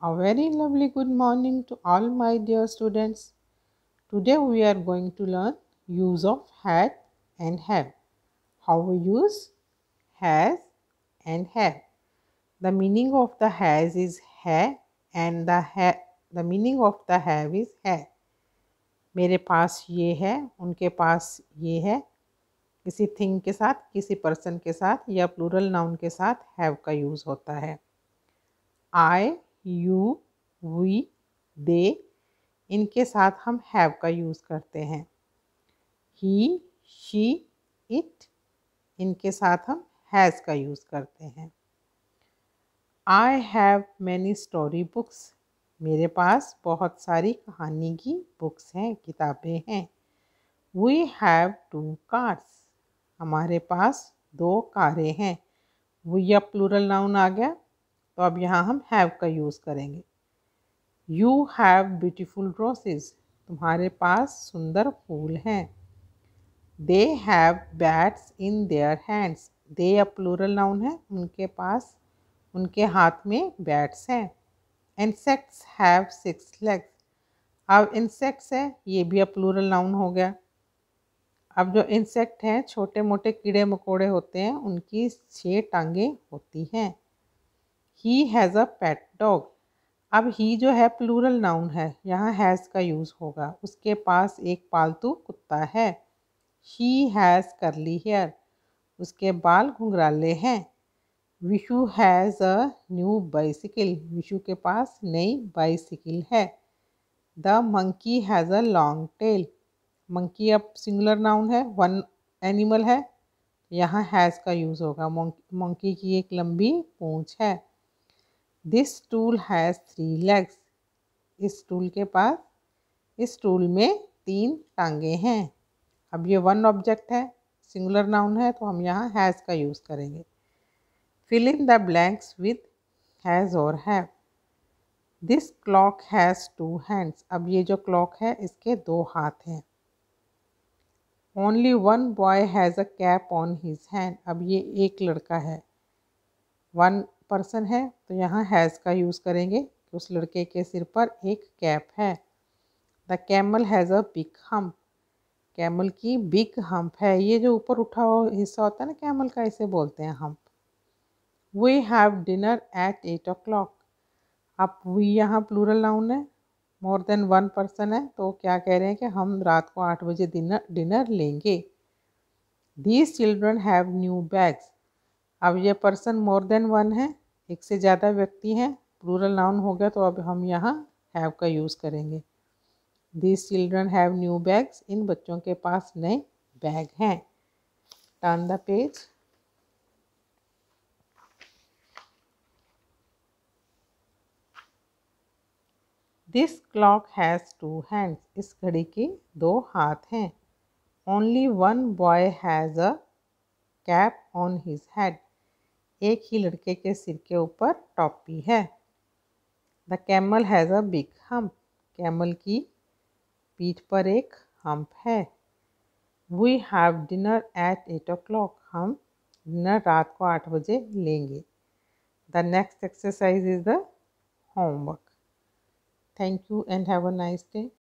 A very lovely good morning to all my dear students. Today we are going to learn use of had and have. How we use has and have. The meaning of the has is है and the have the meaning of the have is है. मेरे पास ये है उनके पास ये है किसी thing के साथ किसी पर्सन के साथ या प्लूरल नाउन के साथ हैव का यूज़ होता है आई यू वी दे इनके साथ हम हैव का यूज़ करते हैं ही शी इट इनके साथ हम हैज़ का यूज़ करते हैं I have many story books मेरे पास बहुत सारी कहानी की बुक्स हैं किताबें हैं वी हैव टू कार्स हमारे पास दो कारें हैं वो या प्लूरल नाउन आ गया तो अब यहाँ हम हैव का यूज़ करेंगे यू हैव ब्यूटिफुल रोसेज तुम्हारे पास सुंदर फूल हैं they have bats in their hands they या प्लूरल नाउन है उनके पास उनके हाथ में बैट्स हैं इंसेक्ट्स हैव सिक्स लेग्स अब इंसेक्ट्स है ये भी अब प्लूरल नाउन हो गया अब जो इंसेक्ट हैं छोटे मोटे कीड़े मकोड़े होते हैं उनकी छः टांगे होती हैं he has a pet dog अब ही जो है प्लूरल नाउन है यहाँ हैज़ का यूज़ होगा उसके पास एक पालतू कुत्ता है ही हैज़ करली हेयर उसके बाल घुंघराले हैं Vishu has a new bicycle Vishu के पास नई बाइसिकल है the monkey has a long tail monkey अब सिंगुलर नाउन है वन एनिमल है यहाँ हैज़ का यूज़ होगा मंकी की एक लंबी पूँछ है this tool has three legs इस टूल के पास इस टूल में तीन टांगे हैं अब ये वन ऑब्जेक्ट है सिंगुलर नाउन है तो हम यहाँ हैज़ का यूज़ करेंगे fill in the blanks with has और have this clock has two hands अब ये जो क्लॉक है इसके दो हाथ हैं only one boy has a cap on his hand अब ये एक लड़का है वन पर्सन है तो यहाँ हैज़ का यूज़ करेंगे कि उस लड़के के सिर पर एक कैप है the camel has a big hump camel की बिग हम्प है ये जो ऊपर उठा हुआ हिस्सा होता है ना कैमल का इसे बोलते हैं hump we have dinner at eight o'clock अब वी यहाँ प्लूरल नाउन है मोर देन वन पर्सन है तो क्या कह रहे हैं कि हम रात को आठ बजे डिनर डिनर लेंगे these children have new bags अब ये पर्सन मोर देन वन है एक से ज़्यादा व्यक्ति हैं प्लूरल नाउन हो गया तो अब हम यहाँ हैव का यूज़ करेंगे this children have new bags इन बच्चों के पास नए बैग हैं turn the page this clock has two hands इस घड़ी के दो हाथ हैं only one boy has a cap on his head एक ही लड़के के सिर के ऊपर टॉपी है the camel has a big hump camel की पीठ पर एक हम्प है we have dinner at eight o'clock हम डिनर रात को आठ बजे लेंगे the next exercise is the homework thank you and have a nice day